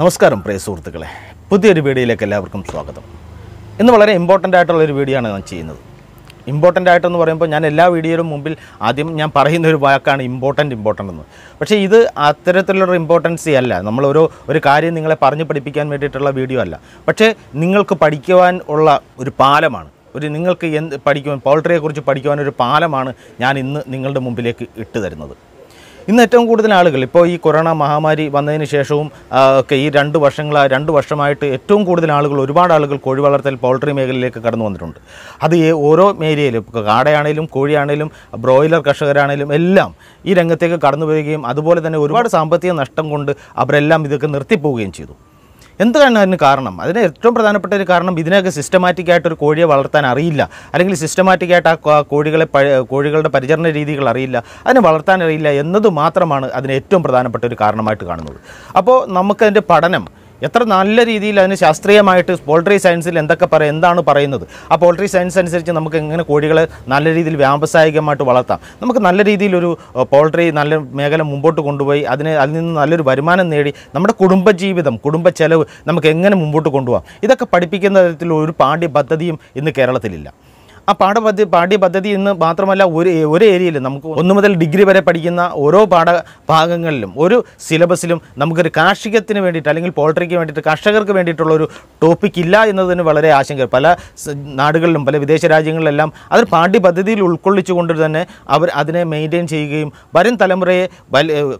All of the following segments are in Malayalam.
നമസ്കാരം പ്രിയ സുഹൃത്തുക്കളെ പുതിയൊരു വീഡിയോയിലേക്ക് എല്ലാവർക്കും സ്വാഗതം ഇന്ന് വളരെ ഇമ്പോർട്ടൻ്റ് ആയിട്ടുള്ളൊരു വീഡിയോ ആണ് ഞാൻ ചെയ്യുന്നത് ഇമ്പോർട്ടൻ്റ് ആയിട്ടെന്ന് പറയുമ്പോൾ ഞാൻ എല്ലാ വീഡിയോയിലും മുമ്പിൽ ആദ്യം ഞാൻ പറയുന്ന ഒരു വാക്കാണ് ഇമ്പോർട്ടൻ്റ് ഇമ്പോർട്ടൻ്റ് എന്ന് പക്ഷേ ഇത് അത്തരത്തിലുള്ളൊരു ഇമ്പോർട്ടൻസി അല്ല നമ്മൾ ഓരോ ഒരു കാര്യം നിങ്ങളെ പറഞ്ഞു പഠിപ്പിക്കാൻ വേണ്ടിയിട്ടുള്ള വീഡിയോ അല്ല പക്ഷേ നിങ്ങൾക്ക് പഠിക്കുവാൻ ഉള്ള ഒരു പാലമാണ് ഒരു നിങ്ങൾക്ക് എന്ത് പഠിക്കുവാൻ പൗൾട്രിയെക്കുറിച്ച് പഠിക്കുവാനൊരു ഒരു പാലമാണ് ഞാൻ ഇന്ന് നിങ്ങളുടെ മുമ്പിലേക്ക് ഇട്ട് തരുന്നത് ഇന്ന് ഏറ്റവും കൂടുതൽ ആളുകൾ ഇപ്പോൾ ഈ കൊറോണ മഹാമാരി വന്നതിന് ശേഷവും ഒക്കെ ഈ രണ്ട് വർഷങ്ങളായി രണ്ട് വർഷമായിട്ട് ഏറ്റവും കൂടുതൽ ആളുകൾ ഒരുപാട് ആളുകൾ കോഴി വളർത്തൽ പോൾട്രി മേഖലയിലേക്ക് കടന്നു വന്നിട്ടുണ്ട് അത് ഓരോ ഏരിയയിലും കാടയാണേലും കോഴിയാണേലും ബ്രോയിലർ കർഷകരാണേലും എല്ലാം ഈ രംഗത്തേക്ക് കടന്നു വരികയും അതുപോലെ തന്നെ ഒരുപാട് സാമ്പത്തിക നഷ്ടം കൊണ്ട് അവരെല്ലാം ഇതൊക്കെ നിർത്തിപ്പോവുകയും ചെയ്തു എന്താണ് അതിന് കാരണം അതിന് ഏറ്റവും പ്രധാനപ്പെട്ട ഒരു കാരണം ഇതിനൊക്കെ ആയിട്ട് ഒരു കോഴിയെ വളർത്താൻ അറിയില്ല അല്ലെങ്കിൽ സിസ്റ്റമാറ്റിക്കായിട്ട് ആ കോഴികളെ കോഴികളുടെ പരിചരണ രീതികൾ അറിയില്ല അതിനെ വളർത്താൻ അറിയില്ല എന്നത് മാത്രമാണ് അതിന് ഏറ്റവും പ്രധാനപ്പെട്ട ഒരു കാരണമായിട്ട് കാണുന്നത് അപ്പോൾ നമുക്കതിൻ്റെ പഠനം എത്ര നല്ല രീതിയിൽ അതിന് ശാസ്ത്രീയമായിട്ട് പോൾട്രി സയൻസിൽ എന്തൊക്കെ പറയുക എന്താണ് പറയുന്നത് ആ പോൾട്രി സയൻസ് അനുസരിച്ച് നമുക്ക് എങ്ങനെ കോഴികളെ നല്ല രീതിയിൽ വ്യാവസായികമായിട്ട് വളർത്താം നമുക്ക് നല്ല രീതിയിലൊരു പോൾട്രി നല്ല മേഖല മുമ്പോട്ട് കൊണ്ടുപോയി അതിന് അതിൽ നിന്ന് നല്ലൊരു വരുമാനം നേടി നമ്മുടെ കുടുംബജീവിതം കുടുംബ ചെലവ് നമുക്ക് എങ്ങനെ മുമ്പോട്ട് കൊണ്ടുപോകാം ഇതൊക്കെ പഠിപ്പിക്കുന്ന തരത്തിൽ ഒരു പാഠ്യ പദ്ധതിയും ഇന്ന് കേരളത്തിലില്ല ആ പാഠപദ്ധതി പാഠ്യപദ്ധതി എന്ന് മാത്രമല്ല ഒരു ഒരു ഏരിയയിൽ നമുക്ക് ഒന്നു മുതൽ ഡിഗ്രി വരെ പഠിക്കുന്ന ഓരോ പാഠഭാഗങ്ങളിലും ഒരു സിലബസിലും നമുക്കൊരു കാർഷികത്തിന് വേണ്ടിയിട്ട് അല്ലെങ്കിൽ പോൾട്രിക്ക് വേണ്ടിയിട്ട് കർഷകർക്ക് വേണ്ടിയിട്ടുള്ള ഒരു ടോപ്പിക് ഇല്ല എന്നതിന് വളരെ ആശങ്ക പല നാടുകളിലും പല വിദേശ രാജ്യങ്ങളിലെല്ലാം അത് പാഠ്യപദ്ധതിയിൽ ഉൾക്കൊള്ളിച്ചുകൊണ്ട് തന്നെ അവർ അതിനെ മെയിൻറ്റെയിൻ ചെയ്യുകയും വരും തലമുറയെ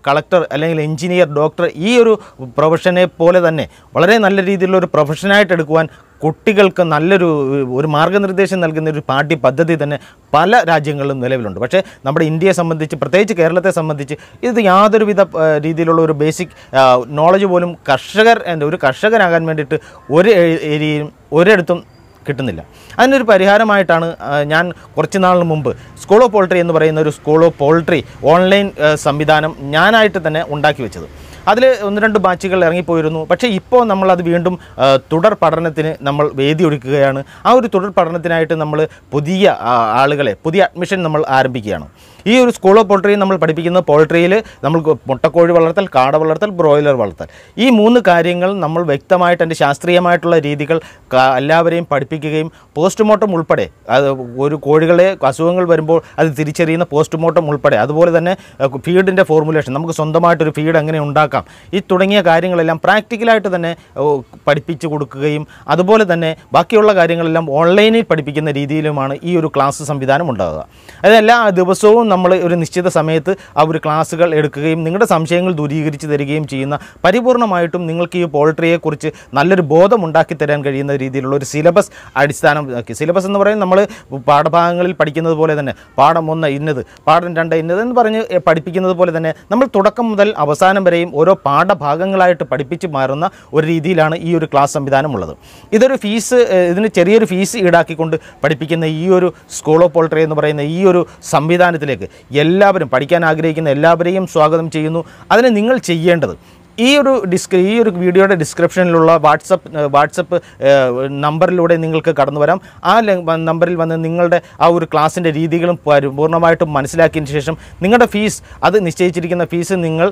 കളക്ടർ അല്ലെങ്കിൽ എഞ്ചിനീയർ ഡോക്ടർ ഈ ഒരു പ്രൊഫഷനെ പോലെ തന്നെ വളരെ നല്ല രീതിയിലുള്ള ഒരു പ്രൊഫഷനായിട്ട് എടുക്കുവാൻ കുട്ടികൾക്ക് നല്ലൊരു ഒരു മാർഗ്ഗനിർദ്ദേശം നൽകുന്ന ഒരു പാഠ്യ പദ്ധതി തന്നെ പല രാജ്യങ്ങളിലും നിലവിലുണ്ട് പക്ഷേ നമ്മുടെ ഇന്ത്യയെ സംബന്ധിച്ച് പ്രത്യേകിച്ച് കേരളത്തെ സംബന്ധിച്ച് ഇത് യാതൊരുവിധ രീതിയിലുള്ള ഒരു ബേസിക് നോളജ് പോലും കർഷകർ ഒരു കർഷകനാകാൻ വേണ്ടിയിട്ട് ഒരു ഏരിയയും ഒരിടത്തും കിട്ടുന്നില്ല അതിനൊരു പരിഹാരമായിട്ടാണ് ഞാൻ കുറച്ച് നാളിന് മുമ്പ് സ്കൂൾ ഓഫ് പോൾട്രി എന്ന് പറയുന്ന ഒരു സ്കൂൾ ഓഫ് പോൾട്രി ഓൺലൈൻ സംവിധാനം ഞാനായിട്ട് തന്നെ ഉണ്ടാക്കി വെച്ചത് അതിൽ ഒന്ന് രണ്ട് ബാച്ചുകൾ ഇറങ്ങിപ്പോയിരുന്നു പക്ഷേ ഇപ്പോൾ നമ്മളത് വീണ്ടും തുടർ പഠനത്തിന് നമ്മൾ വേദി ഒരുക്കുകയാണ് ആ ഒരു തുടർ പഠനത്തിനായിട്ട് നമ്മൾ പുതിയ ആളുകളെ പുതിയ അഡ്മിഷൻ നമ്മൾ ആരംഭിക്കുകയാണ് ഈ ഒരു സ്കൂൾ ഓഫ് പോൾട്രി നമ്മൾ പഠിപ്പിക്കുന്ന പോൾട്രിയിൽ നമ്മൾ മുട്ടക്കോഴി വളർത്തൽ കാട വളർത്തൽ ബ്രോയിലർ വളർത്തൽ ഈ മൂന്ന് കാര്യങ്ങൾ നമ്മൾ വ്യക്തമായിട്ട് അതിൻ്റെ ശാസ്ത്രീയമായിട്ടുള്ള രീതികൾ എല്ലാവരെയും പഠിപ്പിക്കുകയും പോസ്റ്റ്മോർട്ടം ഉൾപ്പെടെ അത് ഒരു കോഴികളെ അസുഖങ്ങൾ വരുമ്പോൾ അത് തിരിച്ചറിയുന്ന പോസ്റ്റ്മോർട്ടം ഉൾപ്പെടെ അതുപോലെ തന്നെ ഫീഡിൻ്റെ ഫോർമുലേഷൻ നമുക്ക് സ്വന്തമായിട്ടൊരു ഫീഡ് എങ്ങനെ ഉണ്ടാക്കാം ഈ തുടങ്ങിയ കാര്യങ്ങളെല്ലാം പ്രാക്ടിക്കലായിട്ട് തന്നെ പഠിപ്പിച്ചു കൊടുക്കുകയും അതുപോലെ തന്നെ ബാക്കിയുള്ള കാര്യങ്ങളെല്ലാം ഓൺലൈനിൽ പഠിപ്പിക്കുന്ന രീതിയിലുമാണ് ഈ ഒരു ക്ലാസ് സംവിധാനം ഉണ്ടാകുക അത് എല്ലാ ദിവസവും നമ്മൾ ഒരു നിശ്ചിത സമയത്ത് ആ ഒരു ക്ലാസ്സുകൾ എടുക്കുകയും നിങ്ങളുടെ സംശയങ്ങൾ ദൂരീകരിച്ച് തരികയും ചെയ്യുന്ന പരിപൂർണമായിട്ടും നിങ്ങൾക്ക് ഈ പോൾട്രിയെക്കുറിച്ച് നല്ലൊരു ബോധം ഉണ്ടാക്കി തരാൻ കഴിയുന്ന രീതിയിലുള്ള ഒരു സിലബസ് അടിസ്ഥാനമാക്കി സിലബസ് എന്ന് പറയുന്നത് നമ്മൾ പാഠഭാഗങ്ങളിൽ പഠിക്കുന്നത് പോലെ തന്നെ പാഠം ഒന്ന് ഇന്നത് പാഠം രണ്ട് ഇന്നത് എന്ന് പറഞ്ഞ് പഠിപ്പിക്കുന്നത് പോലെ തന്നെ നമ്മൾ തുടക്കം മുതൽ അവസാനം വരെയും ഓരോ പാഠഭാഗങ്ങളായിട്ട് പഠിപ്പിച്ച് മാറുന്ന ഒരു രീതിയിലാണ് ഈ ഒരു ക്ലാസ് സംവിധാനമുള്ളത് ഇതൊരു ഫീസ് ഇതിന് ചെറിയൊരു ഫീസ് ഈടാക്കിക്കൊണ്ട് പഠിപ്പിക്കുന്ന ഈ ഒരു സ്കൂൾ ഓഫ് പോൾട്രി എന്ന് പറയുന്ന ഈ ഒരു സംവിധാനത്തിലേക്ക് എല്ലാവരും പഠിക്കാൻ ആഗ്രഹിക്കുന്ന എല്ലാവരെയും സ്വാഗതം ചെയ്യുന്നു അതിന് നിങ്ങൾ ചെയ്യേണ്ടത് ഈ ഒരു ഡിസ്ക്രി ഈ ഒരു വീഡിയോയുടെ ഡിസ്ക്രിപ്ഷനിലുള്ള വാട്സപ്പ് വാട്സപ്പ് നമ്പറിലൂടെ നിങ്ങൾക്ക് കടന്നു വരാം ആ നമ്പറിൽ വന്ന് നിങ്ങളുടെ ആ ഒരു ക്ലാസ്സിൻ്റെ രീതികളും പൂർണ്ണമായിട്ടും മനസ്സിലാക്കിയതിന് ശേഷം നിങ്ങളുടെ ഫീസ് അത് നിശ്ചയിച്ചിരിക്കുന്ന ഫീസ് നിങ്ങൾ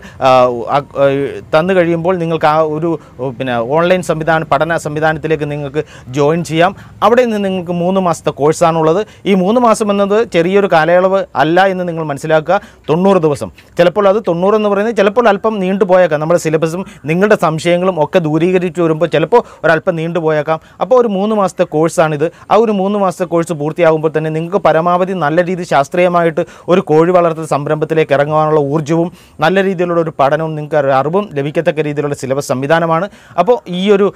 തന്നു കഴിയുമ്പോൾ നിങ്ങൾക്ക് ആ ഒരു പിന്നെ ഓൺലൈൻ സംവിധാനം പഠന സംവിധാനത്തിലേക്ക് നിങ്ങൾക്ക് ജോയിൻ ചെയ്യാം അവിടെ നിന്ന് നിങ്ങൾക്ക് മൂന്ന് മാസത്തെ കോഴ്സാണുള്ളത് ഈ മൂന്ന് മാസം എന്നത് ചെറിയൊരു കാലയളവ് അല്ല എന്ന് നിങ്ങൾ മനസ്സിലാക്കുക തൊണ്ണൂറ് ദിവസം ചിലപ്പോൾ അത് തൊണ്ണൂറ് എന്ന് പറയുന്നത് ചിലപ്പോൾ അല്പം നീണ്ടുപോയേക്കാം നമ്മൾ സിലബസും നിങ്ങളുടെ സംശയങ്ങളും ഒക്കെ ദൂരീകരിച്ച് വരുമ്പോൾ ചിലപ്പോൾ ഒരല്പം നീണ്ടുപോയേക്കാം അപ്പോൾ ഒരു മൂന്ന് മാസത്തെ കോഴ്സാണിത് ആ ഒരു മൂന്ന് മാസത്തെ കോഴ്സ് പൂർത്തിയാകുമ്പോൾ തന്നെ നിങ്ങൾക്ക് പരമാവധി നല്ല രീതിയിൽ ശാസ്ത്രീയമായിട്ട് ഒരു കോഴി വളർത്തൽ സംരംഭത്തിലേക്ക് ഇറങ്ങാനുള്ള ഊർജ്ജവും നല്ല രീതിയിലുള്ള ഒരു പഠനവും നിങ്ങൾക്ക് അറിവും ലഭിക്കത്തക്ക രീതിയിലുള്ള സിലബസ് സംവിധാനമാണ് അപ്പോൾ ഈ ഒരു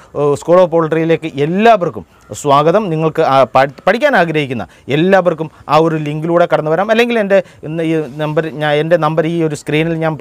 സ്കൂൾ ഓഫ് പോൾട്രിയിലേക്ക് എല്ലാവർക്കും സ്വാഗതം നിങ്ങൾക്ക് പഠിക്കാൻ ആഗ്രഹിക്കുന്ന എല്ലാവർക്കും ആ ഒരു ലിങ്കിലൂടെ കടന്നു വരാം അല്ലെങ്കിൽ എൻ്റെ ഈ നമ്പർ ഞാൻ എൻ്റെ നമ്പർ ഈ ഒരു സ്ക്രീനിൽ ഞാൻ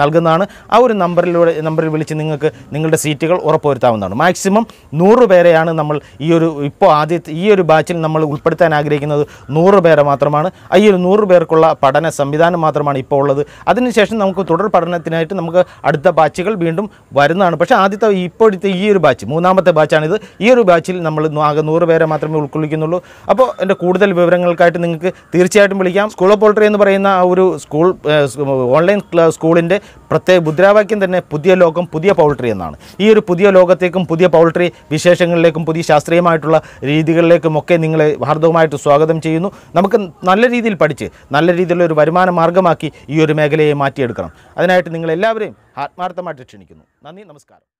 നൽകുന്നതാണ് ആ ഒരു നമ്പറിലൂടെ നമ്പറിൽ വിളിച്ച് നിങ്ങൾക്ക് നിങ്ങളുടെ സീറ്റുകൾ ഉറപ്പുവരുത്താവുന്നതാണ് മാക്സിമം നൂറ് പേരെയാണ് നമ്മൾ ഈ ഒരു ഇപ്പോൾ ആദ്യത്തെ ഈ ഒരു ബാച്ചിൽ നമ്മൾ ഉൾപ്പെടുത്താൻ ആഗ്രഹിക്കുന്നത് നൂറ് പേരെ മാത്രമാണ് ഈ ഒരു നൂറ് പേർക്കുള്ള പഠന സംവിധാനം മാത്രമാണ് ഇപ്പോൾ ഉള്ളത് അതിനുശേഷം നമുക്ക് തുടർ പഠനത്തിനായിട്ട് നമുക്ക് അടുത്ത ബാച്ചുകൾ വീണ്ടും വരുന്നതാണ് പക്ഷേ ആദ്യത്തെ ഇപ്പോഴത്തെ ഈ ഒരു ബാച്ച് മൂന്നാമത്തെ ബാച്ചാണിത് ഈ ഒരു ബാച്ചിൽ നമ്മൾ ആകെ നൂറ് പേരെ മാത്രമേ ഉൾക്കൊള്ളിക്കുന്നുള്ളൂ അപ്പോൾ എൻ്റെ കൂടുതൽ വിവരങ്ങൾക്കായിട്ട് നിങ്ങൾക്ക് തീർച്ചയായിട്ടും വിളിക്കാം സ്കൂൾ ഓഫ് പോൾട്രി എന്ന് പറയുന്ന ആ ഒരു സ്കൂൾ ഓൺലൈൻ സ്കൂളിൻ്റെ പ്രത്യേക മുദ്രാവാക്യം തന്നെ പുതിയ ലോകം പുതിയ പൗൾട്രി എന്നാണ് ഈ ഒരു പുതിയ ലോകത്തേക്കും പുതിയ പൗൾട്രി വിശേഷങ്ങളിലേക്കും പുതിയ ശാസ്ത്രീയമായിട്ടുള്ള രീതികളിലേക്കും ഒക്കെ നിങ്ങളെ ഹാർദവുമായിട്ട് സ്വാഗതം ചെയ്യുന്നു നമുക്ക് നല്ല രീതിയിൽ പഠിച്ച് നല്ല രീതിയിലുള്ള ഒരു വരുമാന മാർഗമാക്കി ഈ ഒരു മേഖലയെ മാറ്റിയെടുക്കണം അതിനായിട്ട് നിങ്ങളെല്ലാവരെയും ആത്മാർത്ഥമായിട്ട് ക്ഷണിക്കുന്നു നന്ദി നമസ്കാരം